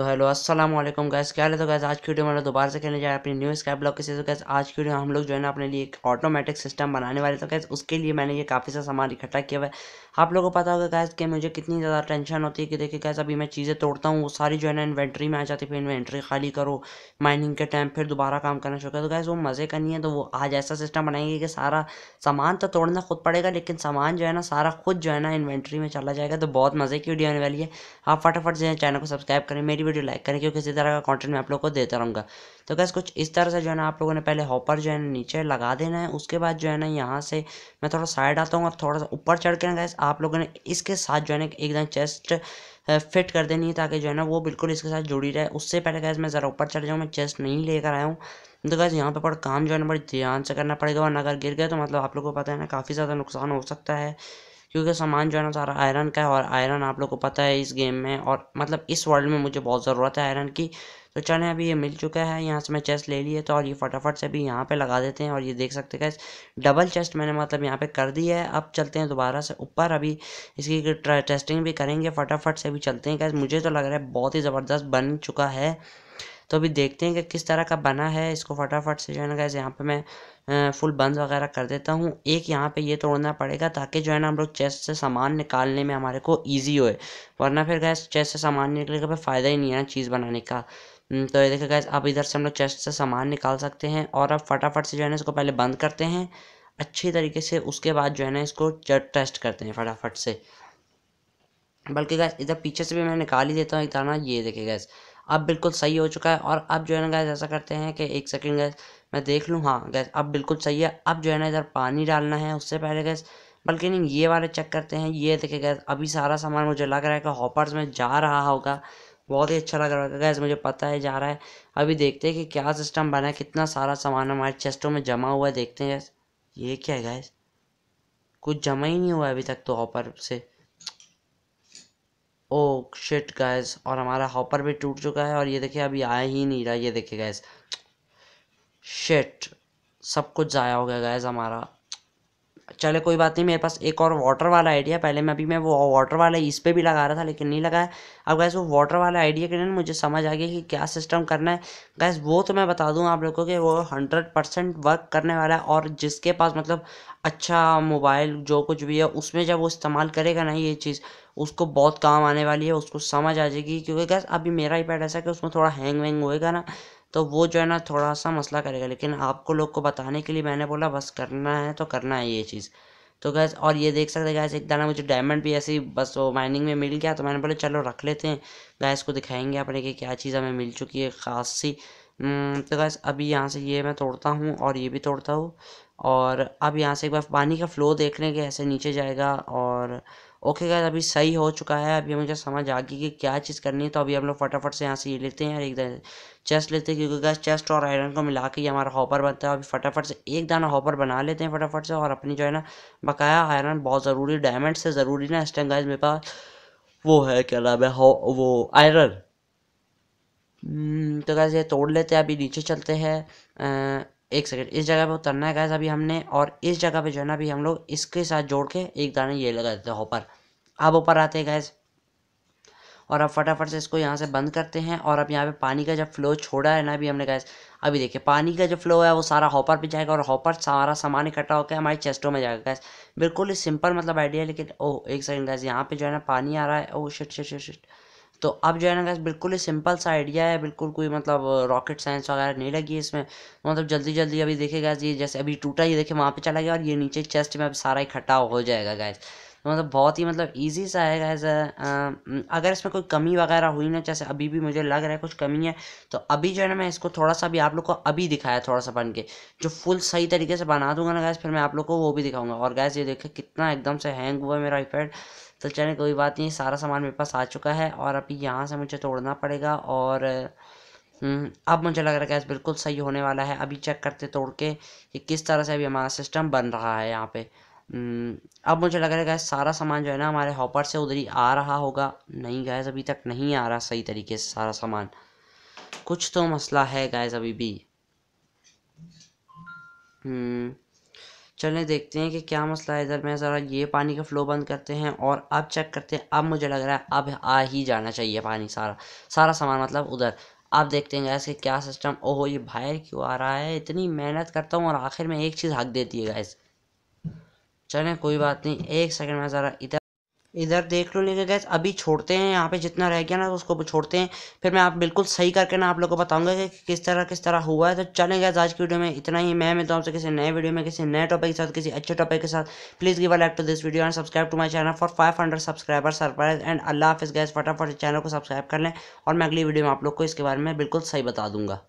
तो हेलो अस्सलाम वालेकुम गैस क्या है तो गैस आज की वीडियो मतलब दोबारा से खेलने जा रहे हैं अपनी न्यू स्काई ब्लॉक के तो गैस आज की वीडियो हम लोग जो है ना अपने लिए एक ऑटोमेटिक सिस्टम बनाने वाले तो गैस उसके लिए मैंने ये काफ़ी सा सामान इकट्ठा किया हुआ है आप लोगों को पता होगा गैस कि मुझे कितनी ज़्यादा टेंशन होती है कि देखिए गैस अभी मैं चीज़ें तोड़ता हूँ वो सारी जो है ना इन्वेंट्री में आ जाती है फिर इन्वेंट्री खाली करो माइनिंग के टाइम फिर दोबारा काम करना शुरू करो तो गैस वो मज़े का नहीं है तो वो आज ऐसा सिस्टम बनाएंगे कि सारा सामान तो तोड़ना खुद पड़ेगा लेकिन सामान जो है ना सारा खुद जो है ना इन्वेंट्री में चला जाएगा तो बहुत मज़े की वीडियो आने वाली है आप फटाफट जो चैनल को सब्सक्राइब करें मेरी वीडियो लाइक करें क्योंकि इसी तरह का कंटेंट मैं आप लोग को देता रहूँगा तो कैसे कुछ इस तरह से जो है ना आप लोगों ने पहले हॉपर जो है नीचे लगा देना है उसके बाद जो है ना यहाँ से मैं थोड़ा साइड आता हूँ और थोड़ा सा ऊपर चढ़ के ना गैस आप लोगों ने इसके साथ जो है ना एकदम चेस्ट फिट कर देनी है ताकि जो है ना वो बिल्कुल इसके साथ जुड़ी रहे उससे पहले गैस मैं ज़रा ऊपर चढ़ जाऊँ मैं चेस्ट नहीं लेकर आया हूँ तो गैस यहाँ पर काम जो है ना बड़े ध्यान से करना पड़ेगा वरना अगर गिर गया तो मतलब आप लोग को पता है ना काफ़ी ज़्यादा नुकसान हो सकता है क्योंकि सामान जो है ना सारा आयरन का है और आयरन आप लोग को पता है इस गेम में और मतलब इस वर्ल्ड में मुझे बहुत ज़रूरत है आयरन की तो चलें अभी ये मिल चुका है यहाँ से मैं चेस्ट ले लिए तो और ये फटाफट से अभी यहाँ पे लगा देते हैं और ये देख सकते हैं डबल चेस्ट मैंने मतलब यहाँ पे कर दी है अब चलते हैं दोबारा से ऊपर अभी इसकी टेस्टिंग भी करेंगे फटाफट से भी चलते हैं कैसे मुझे तो लग रहा है बहुत ही ज़बरदस्त बन चुका है तो अभी देखते हैं कि किस तरह का बना है इसको फटाफट से जो है ना गैस यहाँ पे मैं फुल बंद वगैरह कर देता हूँ एक यहाँ पे ये तोड़ना पड़ेगा ताकि जो है ना हम लोग चेस्ट से सामान निकालने में हमारे को ईजी होए वरना फिर गैस चेस्ट से सामान निकलेगा फिर फ़ायदा ही नहीं है ना चीज़ बनाने का हम्म, तो ये देखिए गैस अब इधर से हम लोग चेस्ट से सामान निकाल सकते हैं और अब फटाफट से जो है ना इसको पहले बंद करते हैं अच्छी तरीके से उसके बाद जो है ना इसको टेस्ट करते हैं फटाफट से बल्कि गैस इधर पीछे से भी मैं निकाल ही देता हूँ एक ये देखे गैस अब बिल्कुल सही हो चुका है और अब जो है ना गैस ऐसा करते हैं कि एक सेकेंड गैस मैं देख लूँ हाँ गैस अब बिल्कुल सही है अब जो है ना इधर पानी डालना है उससे पहले गैस बल्कि नहीं ये वाले चेक करते हैं ये देखे गैस अभी सारा सामान मुझे लग रहा है कि हॉपर्स में जा रहा होगा बहुत ही अच्छा लग रहा होगा गैस मुझे पता है जा रहा है अभी देखते हैं कि क्या सिस्टम बना है कितना सारा सामान हमारे चेस्टों में जमा हुआ है देखते हैं गैस ये क्या है गैस कुछ जमा ही नहीं हुआ अभी तक तो हॉपर से ओ शिट गैस और हमारा हॉपर भी टूट चुका है और ये देखिए अभी आया ही नहीं रहा ये देखिए गैस शिट सब कुछ ज़ाया हो गया गैस हमारा चले कोई बात नहीं मेरे पास एक और वाटर वाला आइडिया पहले मैं अभी मैं वो वाटर वाला इस पर भी लगा रहा था लेकिन नहीं लगाया अब गैस वो वाटर वाला आइडिया के लिए मुझे समझ आ गया कि क्या सिस्टम करना है गैस वो तो मैं बता दूँ आप लोगों को कि वो हंड्रेड परसेंट वर्क करने वाला है और जिसके पास मतलब अच्छा मोबाइल जो कुछ भी है उसमें जब वो इस्तेमाल करेगा ना ये चीज़ उसको बहुत काम आने वाली है उसको समझ आ जाएगी क्योंकि गैस अभी मेरा ही पैड ऐसा कि उसमें थोड़ा हैंग वैंग होएगा ना तो वो जो है ना थोड़ा सा मसला करेगा लेकिन आपको लोग को बताने के लिए मैंने बोला बस करना है तो करना है ये चीज़ तो गैस और ये देख सकते गैस एक दाना मुझे डायमंड भी ऐसे बस वो माइनिंग में मिल गया तो मैंने बोला चलो रख लेते हैं गैस को दिखाएंगे अपने कि क्या चीज़ हमें मिल चुकी है ख़ास सी हम्म, तो गैस अभी यहाँ से ये मैं तोड़ता हूँ और ये भी तोड़ता हूँ और अब यहाँ से एक बार पानी का फ्लो देख लेंगे ऐसे नीचे जाएगा और ओके गैस अभी सही हो चुका है अभी मुझे समझ आ गई कि क्या चीज़ करनी है तो अभी हम लोग फटाफट से यहाँ से ये लेते हैं और एक चेस्ट लेते हैं क्योंकि गैस चेस्ट और आयरन को मिला के ये हमारा हॉपर बनता है अभी फटाफट से एक दाना हॉपर बना लेते हैं फटाफट से और अपनी जो है ना बकाया आयरन बहुत ज़रूरी डायमंड से ज़रूरी ना इस टाइम गैस मेरे पास वो है क्या नाम है वो आयरन हम्म, तो गैस ये तोड़ लेते हैं अभी नीचे चलते हैं एक सेकेंड इस जगह पे उतरना है गैस अभी हमने और इस जगह पे जो है ना अभी हम लोग इसके साथ जोड़ के एक दाने ये लगा देते हैं होपर अब ऊपर आते हैं गैस और अब फटाफट से इसको यहाँ से बंद करते हैं और अब यहाँ पे पानी का जब फ्लो छोड़ा है ना अभी हमने गैस अभी देखिए पानी का जो फ्लो है वो सारा हॉपर पे जाएगा और हॉपर सारा सामान इकट्ठा होकर हमारे चेस्टों में जाएगा गैस बिल्कुल ही सिंपल मतलब आइडिया लेकिन ओह oh, एक सेकंड गैस यहाँ पे जो है ना पानी आ रहा है oh shit shit shit shit तो अब जो है ना गैस बिल्कुल ही सिंपल सा आइडिया है बिल्कुल कोई मतलब रॉकेट साइंस वगैरह नहीं लगी है इसमें तो मतलब जल्दी जल्दी अभी देखे गैस ये जैसे अभी टूटा ये देखे वहाँ पे चला गया और ये नीचे चेस्ट में अब सारा इकट्ठा हो जाएगा गैस मतलब बहुत ही मतलब ईजी सा है गैस अगर इसमें कोई कमी वगैरह हुई ना जैसे अभी भी मुझे लग रहा है कुछ कमी है तो अभी जो है ना मैं इसको थोड़ा सा भी आप लोग को अभी दिखाया थोड़ा सा बन के जो फुल सही तरीके से बना दूंगा ना गैस फिर मैं आप लोग को वो भी दिखाऊंगा और गैस ये देखे कितना एकदम से हैंग हुआ है मेरा आईपैड तो चले कोई बात नहीं सारा सामान मेरे पास आ चुका है और अभी यहाँ से मुझे तोड़ना पड़ेगा और हम्म, अब मुझे लग रहा है गैस बिल्कुल सही होने वाला है अभी चेक करते तोड़ के कि किस तरह से अभी हमारा सिस्टम बन रहा है यहाँ पे हम्म, अब मुझे लग रहा है गैस सारा सामान जो है ना हमारे हॉपर से उधर ही आ रहा होगा नहीं गैस अभी तक नहीं आ रहा सही तरीके से सारा सामान कुछ तो मसला है गैस अभी भी हम्म, चलें देखते हैं कि क्या मसला है इधर मैं ज़रा ये पानी का फ्लो बंद करते हैं और अब चेक करते हैं अब मुझे लग रहा है अब आ ही जाना चाहिए पानी सारा सारा सामान मतलब उधर अब देखते हैं गैस कि क्या सिस्टम ओहो ये बाहर क्यों आ रहा है इतनी मेहनत करता हूँ और आखिर में एक चीज़ हक देती है गैस चले कोई बात नहीं एक सेकंड में ज़रा इधर इधर देख लो लेकिन गैस अभी छोड़ते हैं यहाँ पे जितना रह गया ना उसको छोड़ते हैं फिर मैं आप बिल्कुल सही करके ना आप लोग को बताऊंगा कि किस तरह किस तरह हुआ है तो चले गैस आज की वीडियो में इतना ही मैं मिलता हूँ आपसे किसी नए वीडियो में किसी नए टॉपिक के साथ किसी अच्छे टॉपिक के साथ please give a like to this video and subscribe to my channel for five hundred subscriber surprise and अल्लाह हाफिज़ गैस फटाफट चैनल को सब्सक्राइब कर लें और मैं अगली वीडियो में आप लोग को इसके बारे में बिल्कुल सही बता दूंगा